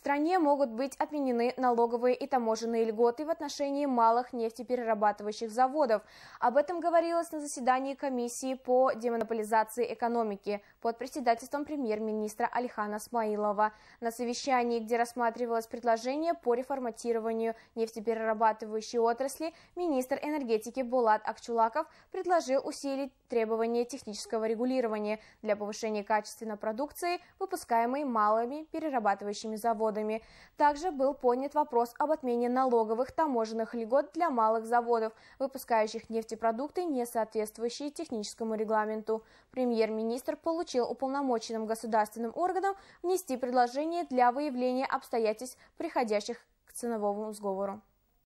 стране могут быть отменены налоговые и таможенные льготы в отношении малых нефтеперерабатывающих заводов. Об этом говорилось на заседании комиссии по демонополизации экономики под председательством премьер-министра Алихана Смаилова. На совещании, где рассматривалось предложение по реформатированию нефтеперерабатывающей отрасли, министр энергетики Булат Акчулаков предложил усилить требования технического регулирования для повышения качества продукции, выпускаемой малыми перерабатывающими заводами. Также был поднят вопрос об отмене налоговых таможенных льгот для малых заводов, выпускающих нефтепродукты, не соответствующие техническому регламенту. Премьер-министр получил уполномоченным государственным органам внести предложение для выявления обстоятельств, приходящих к ценовому сговору.